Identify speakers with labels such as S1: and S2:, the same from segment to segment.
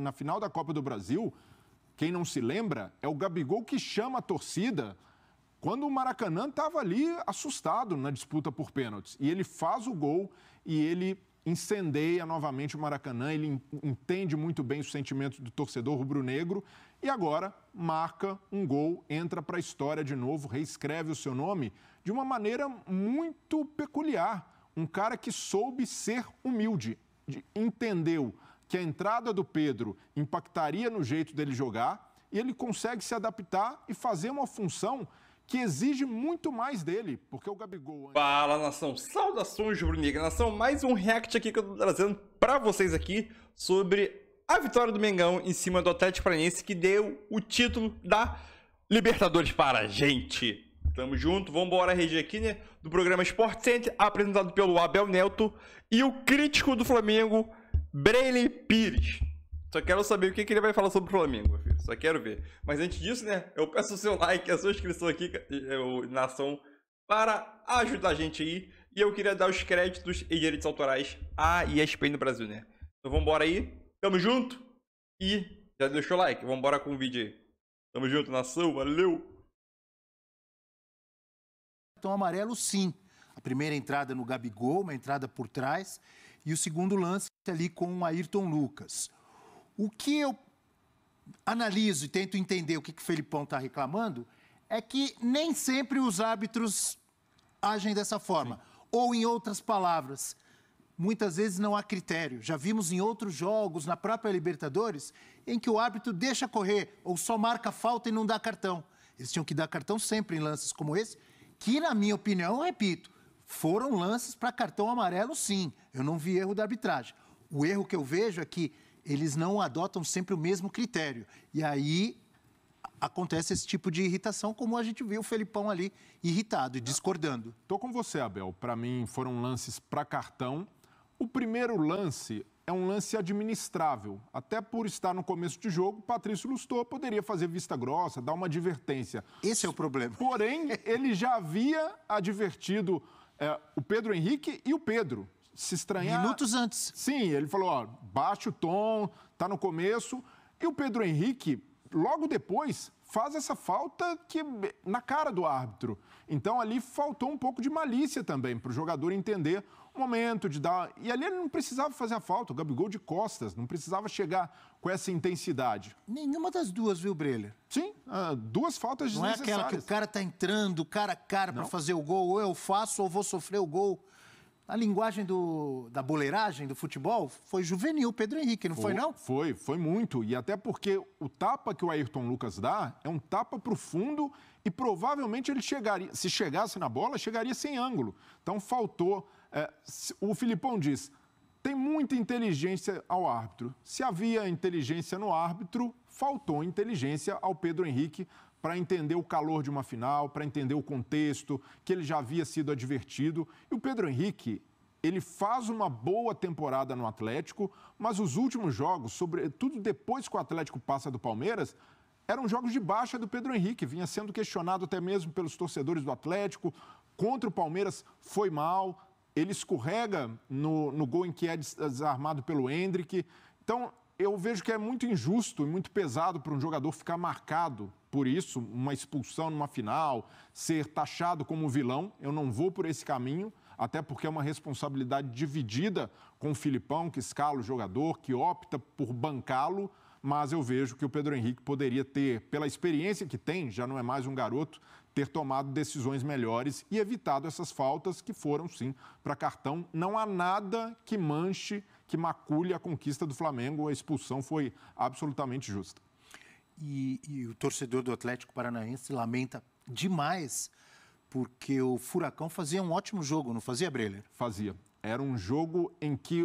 S1: na final da Copa do Brasil, quem não se lembra, é o Gabigol que chama a torcida quando o Maracanã estava ali assustado na disputa por pênaltis. E ele faz o gol e ele incendeia novamente o Maracanã, ele entende muito bem os sentimentos do torcedor rubro-negro e agora marca um gol, entra para a história de novo, reescreve o seu nome de uma maneira muito peculiar. Um cara que soube ser humilde, entendeu que a entrada do Pedro impactaria no jeito dele jogar e ele consegue se adaptar e fazer uma função que exige muito mais dele, porque o Gabigol...
S2: Fala, nação! Saudações, Brunica, Nação, mais um react aqui que eu tô trazendo para vocês aqui sobre a vitória do Mengão em cima do Atlético Paranaense, que deu o título da Libertadores para a gente. Tamo junto, vambora, RG aqui, né? Do programa Sport Center, apresentado pelo Abel Nelto e o crítico do Flamengo, Brayley Pires. Só quero saber o que, que, ele vai falar sobre o Flamengo, filho. Só quero ver. Mas antes disso, né? Eu peço o seu like, a sua inscrição aqui, nação, para ajudar a gente aí. E eu queria dar os créditos e direitos autorais à ESPN no Brasil, né? Então vambora aí. Tamo junto. E já deixou o like. Vambora com o vídeo aí. Tamo junto, nação. Valeu.
S3: Então amarelo, sim. A primeira entrada no Gabigol, uma entrada por trás e o segundo lance é ali com o Ayrton Lucas. O que eu analiso e tento entender o que, que o Felipão está reclamando é que nem sempre os árbitros agem dessa forma. Sim. Ou, em outras palavras, muitas vezes não há critério. Já vimos em outros jogos, na própria Libertadores, em que o árbitro deixa correr ou só marca falta e não dá cartão. Eles tinham que dar cartão sempre em lances como esse, que, na minha opinião, repito, foram lances para cartão amarelo, sim. Eu não vi erro da arbitragem. O erro que eu vejo é que eles não adotam sempre o mesmo critério. E aí acontece esse tipo de irritação, como a gente viu o Felipão ali irritado e discordando. estou com você, Abel. Para mim foram lances
S1: para cartão. O primeiro lance é um lance administrável. Até por estar no começo de jogo, Patrício Lustor poderia fazer vista grossa, dar uma advertência. Esse é o problema. Porém, ele já havia advertido é, o Pedro Henrique e o Pedro. Se estranhar. Minutos antes. Sim, ele falou: ó, baixa o tom, tá no começo. E o Pedro Henrique, logo depois, faz essa falta que na cara do árbitro. Então ali faltou um pouco de malícia também para o jogador entender momento de dar. E ali ele não precisava fazer a falta, o Gabigol de costas, não precisava chegar com
S3: essa intensidade. Nenhuma das duas, viu, breler Sim, ah, duas faltas não Não é aquela que o cara tá entrando cara a cara para fazer o gol, ou eu faço ou vou sofrer o gol a linguagem do, da boleiragem do futebol foi juvenil, Pedro Henrique, não foi, foi não?
S1: Foi, foi muito. E até porque o tapa que o Ayrton Lucas dá é um tapa
S3: profundo e
S1: provavelmente ele chegaria, se chegasse na bola, chegaria sem ângulo. Então faltou. É, o Filipão diz: tem muita inteligência ao árbitro. Se havia inteligência no árbitro, faltou inteligência ao Pedro Henrique para entender o calor de uma final, para entender o contexto, que ele já havia sido advertido. E o Pedro Henrique, ele faz uma boa temporada no Atlético, mas os últimos jogos, sobretudo depois que o Atlético passa do Palmeiras, eram jogos de baixa do Pedro Henrique, vinha sendo questionado até mesmo pelos torcedores do Atlético. Contra o Palmeiras foi mal, ele escorrega no, no gol em que é desarmado pelo Hendrick. Então, eu vejo que é muito injusto e muito pesado para um jogador ficar marcado por isso, uma expulsão numa final, ser taxado como vilão. Eu não vou por esse caminho, até porque é uma responsabilidade dividida com o Filipão, que escala o jogador, que opta por bancá-lo. Mas eu vejo que o Pedro Henrique poderia ter, pela experiência que tem, já não é mais um garoto, ter tomado decisões melhores e evitado essas faltas que foram, sim, para cartão. Não há nada que manche que macule a conquista do Flamengo. A expulsão foi
S3: absolutamente justa. E, e o torcedor do Atlético Paranaense lamenta demais porque o Furacão fazia um ótimo jogo, não fazia, Breler? Fazia. Era um jogo em que,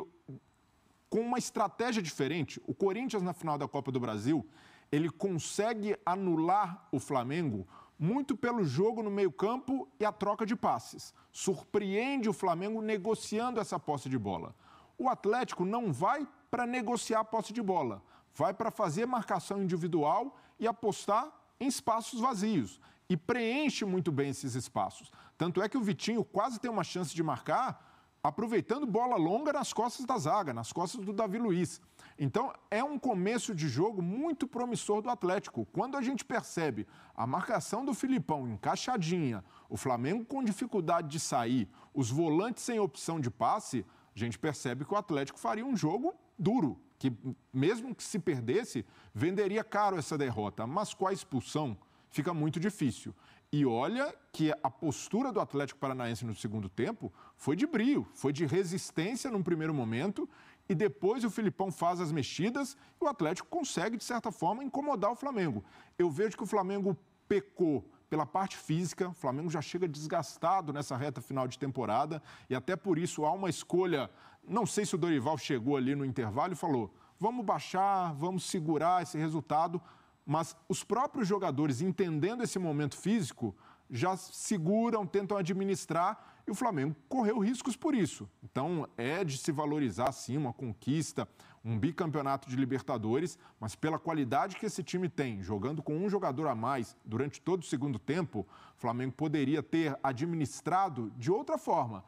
S3: com uma estratégia diferente, o Corinthians, na
S1: final da Copa do Brasil, ele consegue anular o Flamengo muito pelo jogo no meio-campo e a troca de passes. Surpreende o Flamengo negociando essa posse de bola o Atlético não vai para negociar a posse de bola, vai para fazer marcação individual e apostar em espaços vazios. E preenche muito bem esses espaços. Tanto é que o Vitinho quase tem uma chance de marcar, aproveitando bola longa nas costas da zaga, nas costas do Davi Luiz. Então, é um começo de jogo muito promissor do Atlético. Quando a gente percebe a marcação do Filipão encaixadinha, o Flamengo com dificuldade de sair, os volantes sem opção de passe, a gente percebe que o Atlético faria um jogo duro, que mesmo que se perdesse, venderia caro essa derrota, mas com a expulsão fica muito difícil. E olha que a postura do Atlético Paranaense no segundo tempo foi de brio, foi de resistência num primeiro momento e depois o Filipão faz as mexidas e o Atlético consegue, de certa forma, incomodar o Flamengo. Eu vejo que o Flamengo pecou pela parte física, o Flamengo já chega desgastado nessa reta final de temporada e até por isso há uma escolha. Não sei se o Dorival chegou ali no intervalo e falou: vamos baixar, vamos segurar esse resultado. Mas os próprios jogadores, entendendo esse momento físico, já seguram, tentam administrar e o Flamengo correu riscos por isso. Então é de se valorizar sim uma conquista, um bicampeonato de Libertadores, mas pela qualidade que esse time tem, jogando com um jogador a mais durante todo o segundo tempo, o Flamengo poderia ter administrado de outra forma,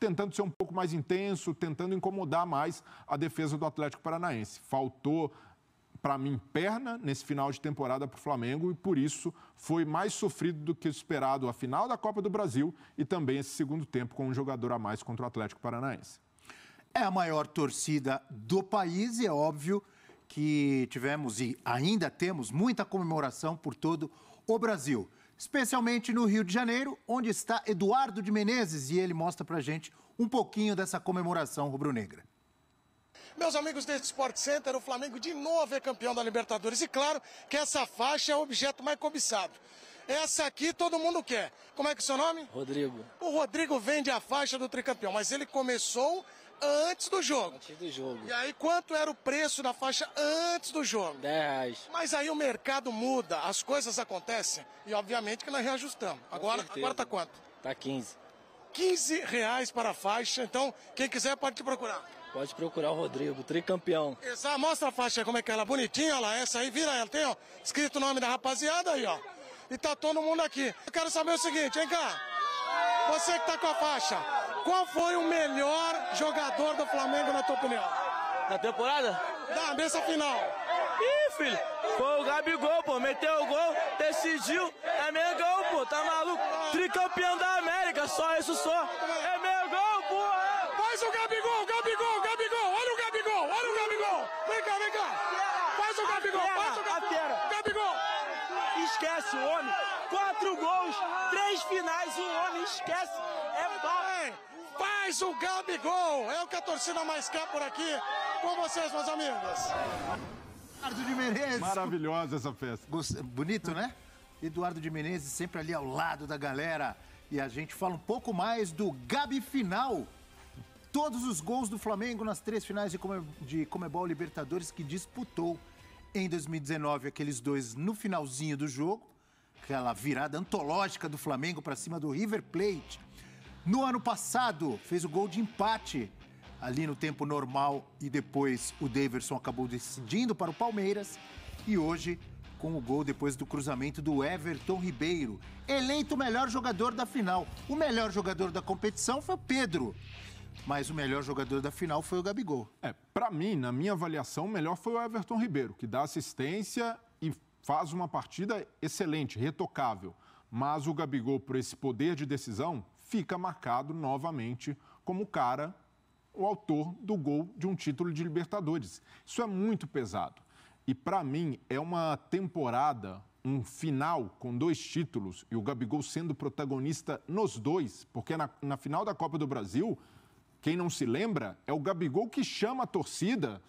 S1: tentando ser um pouco mais intenso, tentando incomodar mais a defesa do Atlético Paranaense. Faltou para mim, perna nesse final de temporada para o Flamengo e por isso foi mais sofrido do que esperado a final da Copa do Brasil e também esse segundo tempo com um jogador a mais contra o Atlético
S3: Paranaense é a maior torcida do país e é óbvio que tivemos e ainda temos muita comemoração por todo o Brasil, especialmente no Rio de Janeiro, onde está Eduardo de Menezes e ele mostra a gente um pouquinho dessa comemoração rubro-negra. Meus amigos deste Sport Center, o Flamengo de novo é
S1: campeão da Libertadores e claro que essa faixa é o objeto mais cobiçado. Essa aqui todo mundo quer. Como é que é o seu nome? Rodrigo. O Rodrigo vende a faixa do tricampeão, mas ele começou antes do jogo.
S3: Antes do jogo. E
S1: aí quanto era o preço da faixa antes do jogo? 10 reais. Mas aí o mercado muda, as coisas acontecem e obviamente que nós reajustamos. Com agora, agora tá quanto? Tá 15. 15 reais para a faixa, então quem quiser pode te procurar. Pode procurar o Rodrigo, tricampeão. Essa mostra a faixa aí, como é que é ela é bonitinha, olha lá, essa aí, vira ela, tem ó, escrito o nome da rapaziada aí, ó. E tá todo mundo aqui. Eu quero saber o seguinte, vem cá. Você que está com a faixa, qual foi o melhor jogador do Flamengo na tua opinião? Na temporada? Da, nessa final. Ih, filho, foi o Gabigol, pô. Meteu o gol, decidiu. É Mengão, pô. Tá maluco? Ah. Tricampeão da América, só isso só. mais um Gabigol. É o que a torcida mais quer por aqui. Com vocês, meus amigos.
S3: Eduardo de Menezes. Maravilhosa essa festa. Bonito, né? Eduardo de Menezes sempre ali ao lado da galera. E a gente fala um pouco mais do Gabi Final. Todos os gols do Flamengo nas três finais de, Come... de Comebol Libertadores que disputou em 2019. Aqueles dois no finalzinho do jogo. Aquela virada antológica do Flamengo para cima do River Plate no ano passado, fez o gol de empate ali no tempo normal e depois o Daverson acabou decidindo para o Palmeiras. E hoje, com o gol depois do cruzamento do Everton Ribeiro, eleito o melhor jogador da final. O melhor jogador da competição foi o Pedro. Mas o melhor jogador da final foi o Gabigol. É, para mim, na minha avaliação, o melhor foi o Everton Ribeiro, que
S1: dá assistência e faz uma partida excelente, retocável. Mas o Gabigol, por esse poder de decisão, fica marcado novamente como o cara, o autor do gol de um título de Libertadores. Isso é muito pesado. E para mim é uma temporada, um final com dois títulos e o Gabigol sendo protagonista nos dois, porque na, na final da Copa do Brasil, quem não se lembra, é o Gabigol que chama a torcida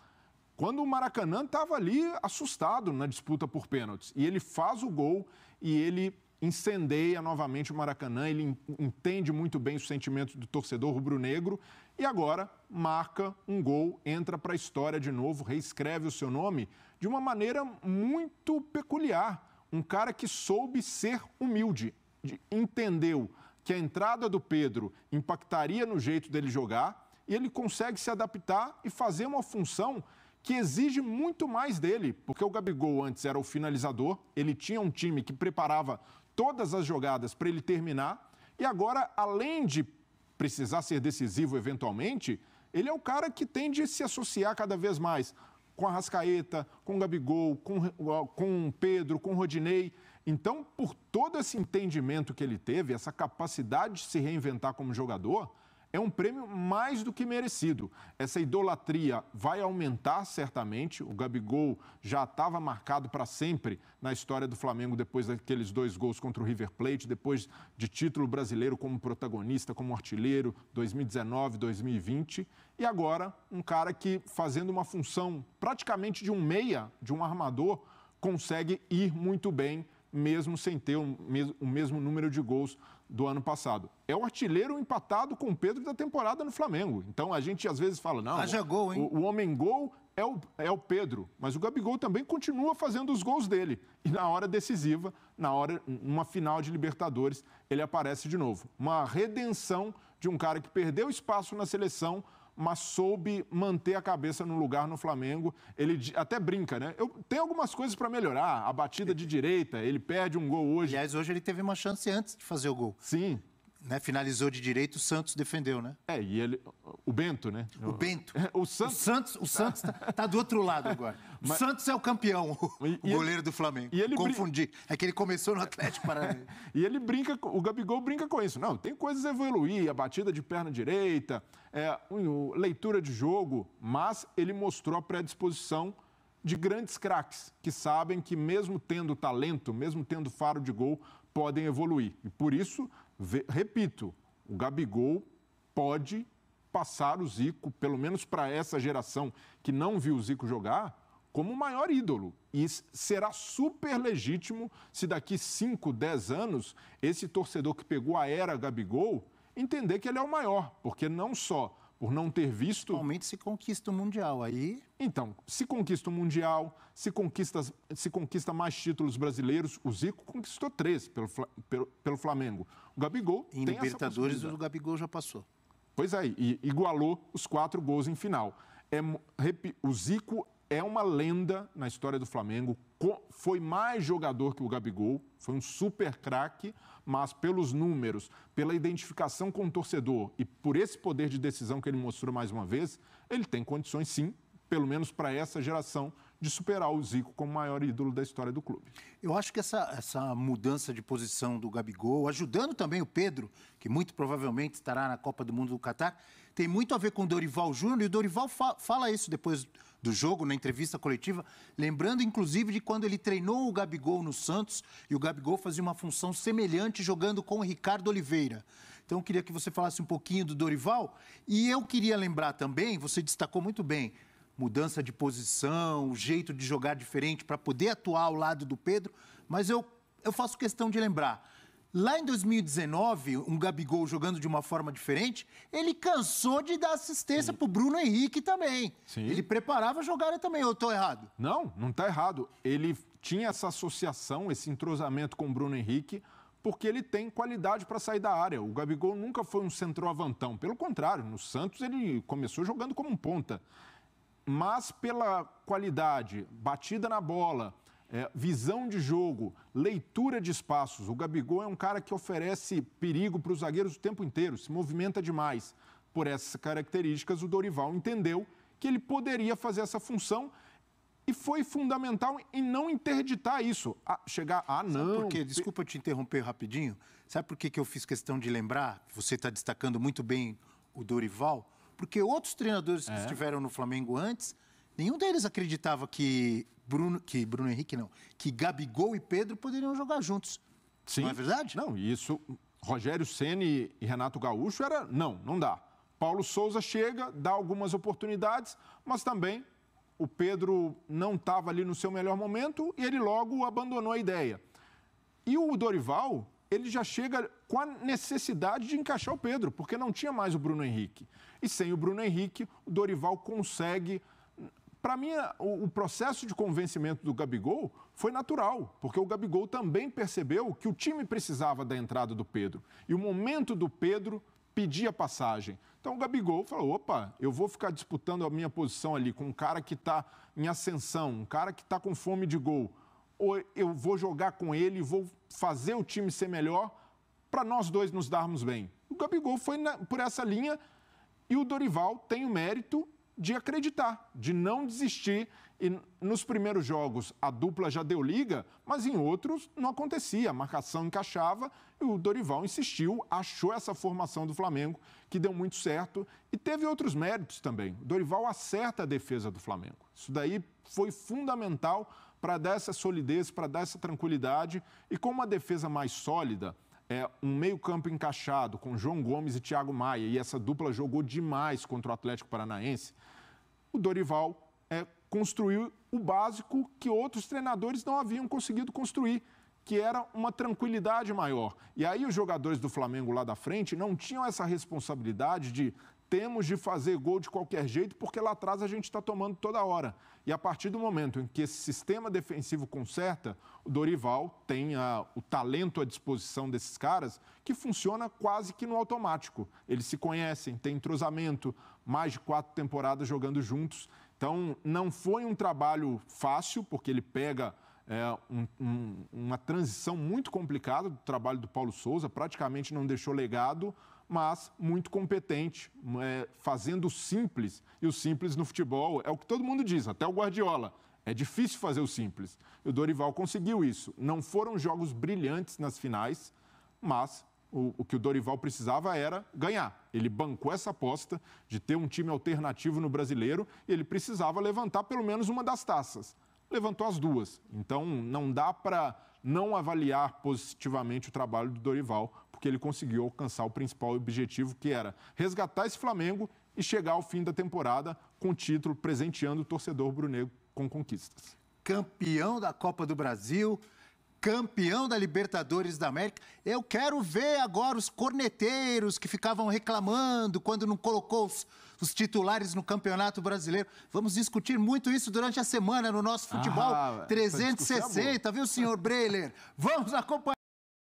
S1: quando o Maracanã estava ali assustado na disputa por pênaltis. E ele faz o gol e ele incendeia novamente o Maracanã, ele entende muito bem o sentimento do torcedor rubro-negro e agora marca um gol, entra para a história de novo, reescreve o seu nome de uma maneira muito peculiar. Um cara que soube ser humilde, entendeu que a entrada do Pedro impactaria no jeito dele jogar e ele consegue se adaptar e fazer uma função que exige muito mais dele, porque o Gabigol antes era o finalizador, ele tinha um time que preparava todas as jogadas para ele terminar. E agora, além de precisar ser decisivo eventualmente, ele é o cara que tende a se associar cada vez mais com a Rascaeta, com o Gabigol, com, com o Pedro, com o Rodinei. Então, por todo esse entendimento que ele teve, essa capacidade de se reinventar como jogador, é um prêmio mais do que merecido. Essa idolatria vai aumentar certamente. O Gabigol já estava marcado para sempre na história do Flamengo depois daqueles dois gols contra o River Plate, depois de título brasileiro como protagonista, como artilheiro 2019, 2020. E agora, um cara que fazendo uma função praticamente de um meia, de um armador, consegue ir muito bem mesmo sem ter o mesmo número de gols do ano passado. É o artilheiro empatado com o Pedro da temporada no Flamengo. Então a gente às vezes fala, não, Haja gol, hein? O, o homem gol é o, é o Pedro, mas o Gabigol também continua fazendo os gols dele. E na hora decisiva, na hora numa final de Libertadores, ele aparece de novo. Uma redenção de um cara que perdeu espaço na seleção mas soube manter a cabeça no lugar no Flamengo. Ele até brinca, né? Eu,
S3: tem algumas coisas para melhorar. A batida de direita, ele perde um gol hoje. Aliás, hoje ele teve uma chance antes de fazer o gol. Sim né, finalizou de direito, o Santos defendeu, né? É, e ele. O Bento, né? O Bento. É, o Santos. O Santos, o Santos tá, tá do outro lado agora. Mas... O Santos é o campeão, e, o goleiro ele... do Flamengo. E ele Confundi. Brin... É que ele começou no Atlético Paranaense. e ele
S1: brinca, o Gabigol brinca com isso. Não, tem coisas a evoluir, a batida de perna direita, é, leitura de jogo, mas ele mostrou a predisposição de grandes craques que sabem que mesmo tendo talento, mesmo tendo faro de gol, podem evoluir. E por isso repito, o Gabigol pode passar o Zico, pelo menos para essa geração que não viu o Zico jogar, como o maior ídolo. E será super legítimo se daqui 5, 10 anos esse torcedor que pegou a era Gabigol entender que ele é o maior, porque não só por não ter visto. Normalmente se conquista o Mundial aí. Então, se conquista o Mundial, se conquista, se conquista mais títulos brasileiros. O Zico conquistou três pelo, pelo, pelo Flamengo. O Gabigol em tem Libertadores, o Gabigol já passou. Pois é, e igualou os quatro gols em final. É, o Zico é uma lenda na história do Flamengo. Foi mais jogador que o Gabigol, foi um super craque, mas pelos números, pela identificação com o torcedor e por esse poder de decisão que ele mostrou mais uma vez, ele tem condições sim, pelo menos para essa geração, de superar o Zico
S3: como maior ídolo da história do clube. Eu acho que essa, essa mudança de posição do Gabigol, ajudando também o Pedro, que muito provavelmente estará na Copa do Mundo do Catar, tem muito a ver com Dorival Júnior, e o Dorival fa fala isso depois do jogo, na entrevista coletiva, lembrando inclusive de quando ele treinou o Gabigol no Santos, e o Gabigol fazia uma função semelhante jogando com o Ricardo Oliveira. Então eu queria que você falasse um pouquinho do Dorival, e eu queria lembrar também, você destacou muito bem, mudança de posição, o jeito de jogar diferente para poder atuar ao lado do Pedro, mas eu, eu faço questão de lembrar. Lá em 2019, um Gabigol jogando de uma forma diferente, ele cansou de dar assistência para o Bruno Henrique também. Sim. Ele preparava a jogada também, ou estou errado? Não, não está
S1: errado. Ele tinha essa associação, esse entrosamento com o Bruno Henrique, porque ele tem qualidade para sair da área. O Gabigol nunca foi um centroavantão. Pelo contrário, no Santos ele começou jogando como um ponta mas pela qualidade, batida na bola, é, visão de jogo, leitura de espaços. O Gabigol é um cara que oferece perigo para os zagueiros o tempo inteiro, se movimenta demais. Por essas características, o Dorival entendeu que ele poderia fazer essa função e foi fundamental
S3: em não interditar isso. A chegar, ah, não. Sabe por quê? Desculpa te interromper rapidinho. Sabe por que, que eu fiz questão de lembrar? Você está destacando muito bem o Dorival porque outros treinadores é. que estiveram no Flamengo antes, nenhum deles acreditava que Bruno, que Bruno Henrique não, que Gabigol e Pedro poderiam jogar juntos. Sim. Não é verdade? Não,
S1: isso Rogério Ceni e Renato Gaúcho era não, não dá. Paulo Souza chega, dá algumas oportunidades, mas também o Pedro não estava ali no seu melhor momento e ele logo abandonou a ideia. E o Dorival ele já chega com a necessidade de encaixar o Pedro, porque não tinha mais o Bruno Henrique. E sem o Bruno Henrique, o Dorival consegue. Para mim, o processo de convencimento do Gabigol foi natural, porque o Gabigol também percebeu que o time precisava da entrada do Pedro. E o momento do Pedro pedia passagem. Então o Gabigol falou: opa, eu vou ficar disputando a minha posição ali com um cara que está em ascensão, um cara que está com fome de gol ou eu vou jogar com ele, vou fazer o time ser melhor para nós dois nos darmos bem. O Gabigol foi na, por essa linha e o Dorival tem o mérito de acreditar, de não desistir. E nos primeiros jogos a dupla já deu liga, mas em outros não acontecia. A marcação encaixava e o Dorival insistiu, achou essa formação do Flamengo que deu muito certo e teve outros méritos também. O Dorival acerta a defesa do Flamengo. Isso daí foi fundamental para dar essa solidez, para dar essa tranquilidade. E com uma defesa mais sólida, é, um meio-campo encaixado com João Gomes e Thiago Maia, e essa dupla jogou demais contra o Atlético Paranaense, o Dorival é, construiu o básico que outros treinadores não haviam conseguido construir que era uma tranquilidade maior. E aí os jogadores do Flamengo lá da frente não tinham essa responsabilidade de temos de fazer gol de qualquer jeito, porque lá atrás a gente está tomando toda hora. E a partir do momento em que esse sistema defensivo conserta, o Dorival tem a, o talento à disposição desses caras que funciona quase que no automático. Eles se conhecem, têm entrosamento, mais de quatro temporadas jogando juntos. Então, não foi um trabalho fácil, porque ele pega é, um, um, uma transição muito complicada do trabalho do Paulo Souza, praticamente não deixou legado mas muito competente, é, fazendo simples. E o simples no futebol é o que todo mundo diz, até o Guardiola. É difícil fazer o simples. O Dorival conseguiu isso. Não foram jogos brilhantes nas finais, mas o, o, que o Dorival precisava era ganhar. Ele bancou essa aposta de ter um time alternativo no brasileiro e ele precisava levantar pelo menos uma das taças. Levantou as duas. Então não dá para não avaliar positivamente o trabalho do Dorival, porque ele conseguiu alcançar o principal objetivo, que era resgatar esse Flamengo e chegar ao fim da temporada com o título, presenteando o torcedor Brunego com conquistas.
S3: Campeão da Copa do Brasil, campeão da Libertadores da América. Eu quero ver agora os corneteiros que ficavam reclamando quando não colocou os, os titulares no Campeonato Brasileiro. Vamos discutir muito isso durante a semana no nosso futebol ah, 360, é viu, senhor Breler? Vamos acompanhar.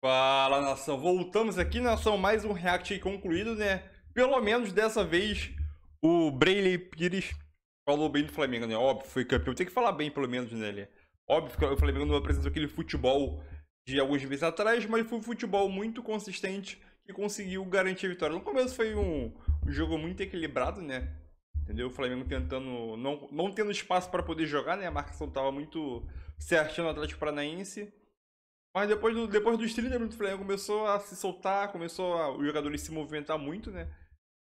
S2: Fala nação, voltamos aqui nação, mais um react concluído, né? Pelo menos dessa vez o Brayley Pires falou bem do Flamengo, né? Óbvio, foi campeão, tem que falar bem pelo menos nele. Né? Óbvio que o Flamengo não apresentou aquele futebol de alguns meses atrás, mas foi um futebol muito consistente que conseguiu garantir a vitória. No começo foi um, um jogo muito equilibrado, né? Entendeu? O Flamengo tentando, não, não tendo espaço para poder jogar, né? A marcação estava muito certinha no Atlético Paranaense. Mas depois, do, depois dos 30 minutos, o Flamengo começou a se soltar, começou a, os jogadores se movimentar muito, né?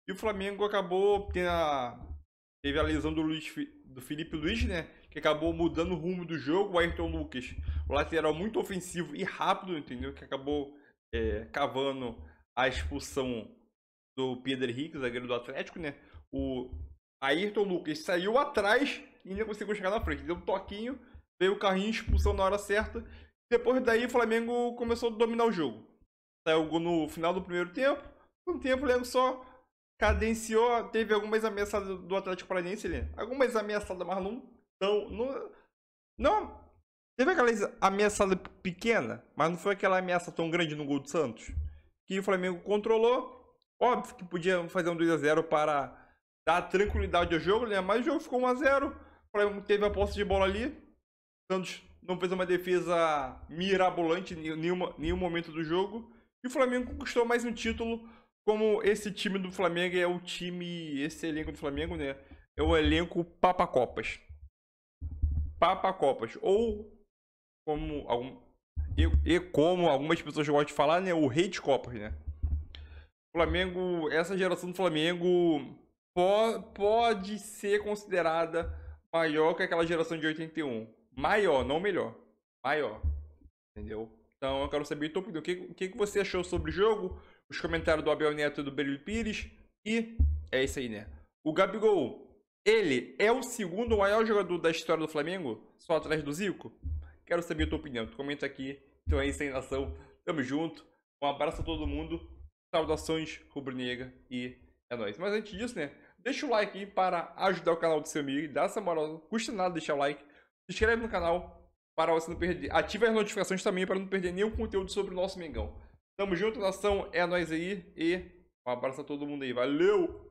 S2: E o Flamengo acabou tendo a, teve a lesão do, Luiz, do Felipe Luiz, né? Que acabou mudando o rumo do jogo. O Ayrton Lucas, o lateral muito ofensivo e rápido, entendeu? Que acabou é, cavando a expulsão do Pedro Henrique, zagueiro do Atlético, né? O Ayrton Lucas saiu atrás e ainda conseguiu chegar na frente. Deu um toquinho, veio o carrinho, expulsão na hora certa. Depois daí, o Flamengo começou a dominar o jogo. Saiu o no final do primeiro tempo. No tempo, o Flamengo só cadenciou. Teve algumas ameaçadas do Atlético Paranaense, ali né? Algumas ameaçadas, mas não tão. Não, não. Teve aquela ameaçada pequena, mas não foi aquela ameaça tão grande no gol do Santos. Que o Flamengo controlou. Óbvio que podia fazer um 2x0 para dar tranquilidade ao jogo, né? Mas o jogo ficou 1x0. O Flamengo teve a posse de bola ali. Santos não fez uma defesa mirabolante em nenhum, nenhum momento do jogo. E o Flamengo conquistou mais um título, como esse time do Flamengo é o time, esse elenco do Flamengo, né? É o elenco Papa Copas. Papa Copas. Ou, como algum, e, e como algumas pessoas gostam de falar, né? O Rei de Copas, né? Flamengo, essa geração do Flamengo po pode ser considerada maior que aquela geração de 81 maior, não melhor. Maior. Entendeu? Então eu quero saber, então, o que, o que você achou sobre o jogo, os comentários do Abel Neto e do Beril Pires. E é isso aí, né? O Gabigol, ele é o segundo maior jogador da história do Flamengo? Só atrás do Zico? Quero saber a tua opinião. Tu comenta aqui. Então é isso aí, nação. Tamo junto. Um abraço a todo mundo. Saudações, rubro-negra. E é nóis. Mas antes disso, né? Deixa o like aí para ajudar o canal do seu amigo. Dá essa moral. Custa nada deixar o like se inscreve no canal para você não perder. Ativa as notificações também para não perder nenhum conteúdo sobre o nosso Mengão. Tamo junto,
S1: nação. É nós aí. E um abraço a todo mundo aí. Valeu!